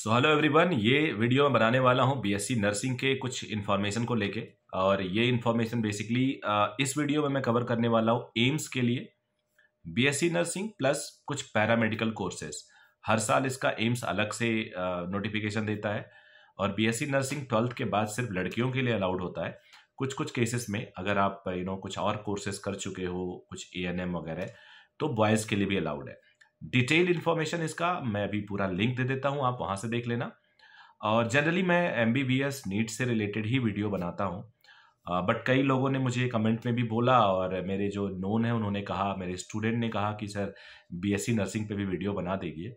सो hello everyone ये video मैं बनाने वाला हूँ बीएससी नर्सिंग के कुछ इन्फॉर्मेशन को लेके और ये इन्फॉर्मेशन बेसिकली इस वीडियो में मैं कवर करने वाला हूँ एम्स के लिए बीएससी नर्सिंग प्लस कुछ पैरामेडिकल कोर्सेज हर साल इसका एम्स अलग से नोटिफिकेशन देता है और बीएससी नर्सिंग ट्वेल्थ के बाद सिर्फ लड़कियों के लिए अलाउड होता है कुछ कुछ केसेस में अगर आप यू you नो know, कुछ और कोर्सेज कर चुके हो कुछ ए वगैरह तो बॉयज़ के लिए भी अलाउड है डिटेल इन्फॉर्मेशन इसका मैं अभी पूरा लिंक दे देता हूँ आप वहाँ से देख लेना और जनरली मैं M B B S NEET से रिलेटेड ही वीडियो बनाता हूँ बट कई लोगों ने मुझे कमेंट में भी बोला और मेरे जो नोन है उन्होंने कहा मेरे स्टूडेंट ने कहा कि sir B S C nursing पे भी वीडियो बना देगी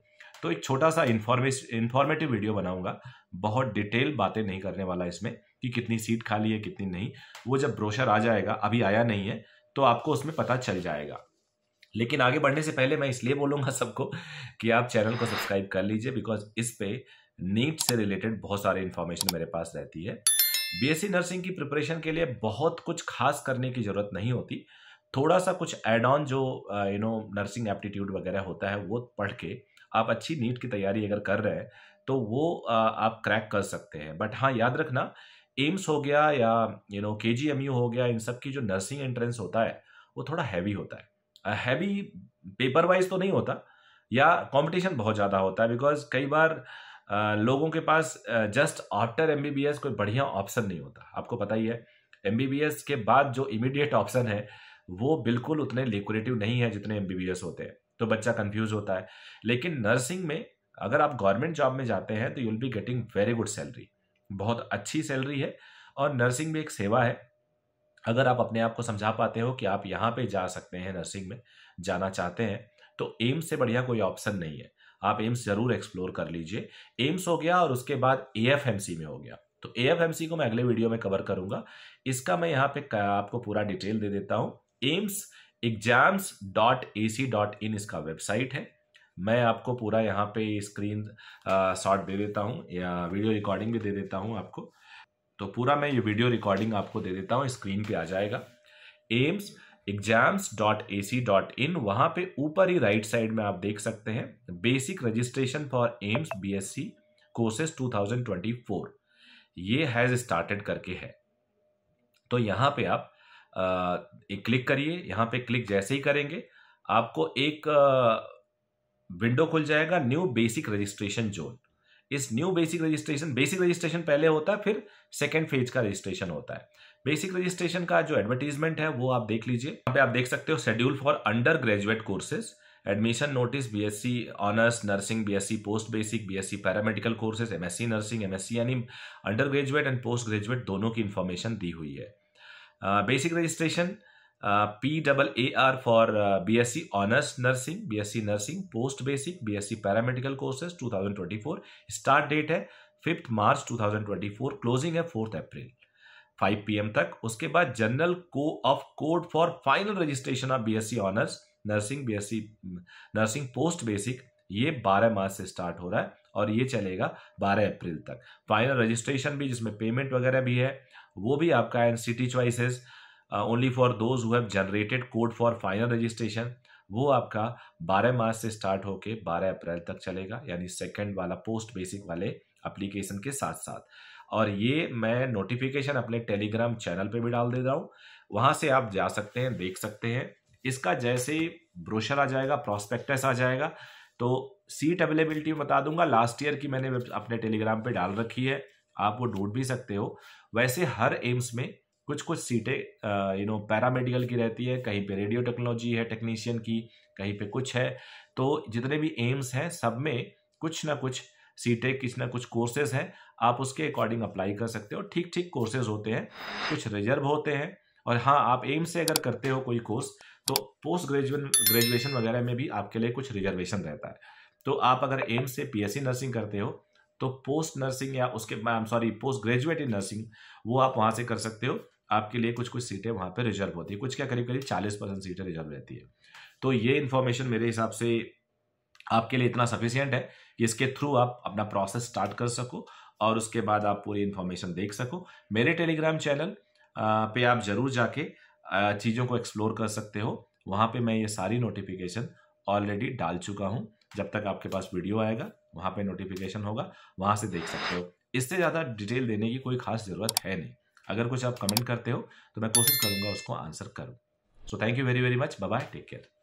तो एक छोटा सा इन्फॉर्मेश इन्फॉर्मेटिव वीडियो बनाऊंगा बहुत डिटेल बातें नहीं करने वाला इसमें कि कितनी सीट खाली है कितनी नहीं वो जब ब्रोशर आ जाएगा अभी आया नहीं है तो आपको उसमें पता चल जाएगा लेकिन आगे बढ़ने से पहले मैं इसलिए बोलूँगा सबको कि आप चैनल को सब्सक्राइब कर लीजिए बिकॉज इस पर नीट से रिलेटेड बहुत सारे इन्फॉर्मेशन मेरे पास रहती है बीएससी नर्सिंग की प्रिपरेशन के लिए बहुत कुछ खास करने की ज़रूरत नहीं होती थोड़ा सा कुछ एड ऑन जो यू नो नर्सिंग एप्टीट्यूड वगैरह होता है वो पढ़ के आप अच्छी नीट की तैयारी अगर कर रहे हैं तो वो uh, आप क्रैक कर सकते हैं बट हाँ याद रखना एम्स हो गया या यू नो के हो गया इन सब की जो नर्सिंग एंट्रेंस होता है वो थोड़ा हैवी होता है हैवी पेपर वाइज तो नहीं होता या कंपटीशन बहुत ज़्यादा होता है बिकॉज कई बार लोगों के पास जस्ट आफ्टर एम कोई बढ़िया ऑप्शन नहीं होता आपको पता ही है एम के बाद जो इमीडिएट ऑप्शन है वो बिल्कुल उतने लिक्विडेटिव नहीं है जितने एम होते हैं तो बच्चा कंफ्यूज होता है लेकिन नर्सिंग में अगर आप गवर्नमेंट जॉब में जाते हैं तो you will be getting very good salary बहुत अच्छी सैलरी है और नर्सिंग भी एक सेवा है अगर आप अपने आप को समझा पाते हो कि आप यहाँ पे जा सकते हैं नर्सिंग में जाना चाहते हैं तो एम्स से बढ़िया कोई ऑप्शन नहीं है आप एम्स जरूर एक्सप्लोर कर लीजिए एम्स हो गया और उसके बाद ए एफ एम सी में हो गया तो ए एफ एम सी को मैं अगले वीडियो में कवर करूंगा इसका मैं यहाँ पे आपको पूरा डिटेल दे देता हूँ AIIMS exams dot A C dot in इसका वेबसाइट है मैं आपको पूरा यहाँ पे स्क्रीन शॉट दे देता हूँ या वीडियो रिकॉर्डिंग भी दे देता हूँ आपको तो पूरा मैं ये वीडियो रिकॉर्डिंग आपको दे देता हूँ स्क्रीन पे आ जाएगा AIIMS exams dot A C dot in वहाँ पर ऊपर ही राइट साइड में आप देख सकते हैं basic registration for AIIMS B S C courses two thousand twenty four ये हैज़ स्टार्टेड करके है तो यहाँ पे आप एक क्लिक करिए यहाँ पे क्लिक जैसे ही करेंगे आपको एक विंडो खुल जाएगा न्यू बेसिक रजिस्ट्रेशन जोन इस new basic registration basic registration पहले होता है फिर सेकेंड फेज का रजिस्ट्रेशन होता है बेसिक रजिस्ट्रेशन का जो एडवर्टीजमेंट है वो आप देख लीजिए यहाँ पे आप देख सकते हो schedule for undergraduate courses admission notice BSc honours nursing BSc post basic BSc paramedical courses MSc nursing MSc यानी undergraduate and postgraduate दोनों की इन्फॉर्मेशन दी हुई है basic uh, registration P double A R for B S C honours nursing B S C nursing post basic B S C paramedical courses two thousand twenty four start date है fifth March two thousand twenty four closing है fourth April five P M तक उसके बाद general को of code for final registration of B S C honours nursing B S C nursing post basic ये बारह मार्च से start हो रहा है और ये चलेगा बारह अप्रैल तक फाइनल रजिस्ट्रेशन भी जिसमें पेमेंट वगैरह भी है वो भी आपका and city choices only for those who have generated code for final registration वो आपका 12 मार्च से स्टार्ट होके 12 अप्रैल तक चलेगा यानी सेकंड वाला पोस्ट बेसिक वाले अप्लीकेशन के साथ साथ और ये मैं नोटिफिकेशन अपने टेलीग्राम चैनल पे भी डाल दे रहा हूँ वहाँ से आप जा सकते हैं देख सकते हैं इसका जैसे ही ब्रोशर आ जाएगा प्रॉस्पेक्टस आ जाएगा तो सीट अवेलेबिलिटी बता दूंगा लास्ट ईयर की मैंने अपने टेलीग्राम पे डाल रखी है आप वो ढूंढ भी सकते हो वैसे हर एम्स में कुछ कुछ सीटें यू नो पैरामेडिकल की रहती है कहीं पे रेडियो टेक्नोलॉजी है टेक्नीशियन की कहीं पे कुछ है तो जितने भी एम्स हैं सब में कुछ ना कुछ सीटें कुछ ना कुछ कोर्सेज हैं आप उसके अकॉर्डिंग अप्लाई कर सकते हो ठीक ठीक कोर्सेज होते हैं कुछ रिजर्व होते हैं और हाँ आप एम्स से अगर करते हो कोई कोर्स तो पोस्ट ग्रेजुएट ग्रेजुएशन वगैरह में भी आपके लिए कुछ रिजर्वेशन रहता है तो आप अगर एम्स से पीएससी नर्सिंग करते हो तो पोस्ट नर्सिंग या उसके sorry postgraduate in nursing वो आप वहाँ से कर सकते हो आपके लिए कुछ कुछ सीटें वहाँ पर रिजर्व होती है कुछ क्या करीब करीब चालीस परसेंट सीटें रिजर्व रहती है तो ये इन्फॉर्मेशन मेरे हिसाब से आपके लिए इतना सफिशियंट है कि इसके थ्रू आप अपना प्रोसेस स्टार्ट कर सको और उसके बाद आप पूरी इन्फॉर्मेशन देख सको मेरे टेलीग्राम चैनल पे आप जरूर जाके चीज़ों को एक्सप्लोर कर सकते हो वहाँ पे मैं ये सारी नोटिफिकेशन ऑलरेडी डाल चुका हूँ जब तक आपके पास वीडियो आएगा वहाँ पे नोटिफिकेशन होगा वहाँ से देख सकते हो इससे ज़्यादा डिटेल देने की कोई खास ज़रूरत है नहीं अगर कुछ आप कमेंट करते हो तो मैं कोशिश करूंगा उसको आंसर करूँ so thank you very very much bye take care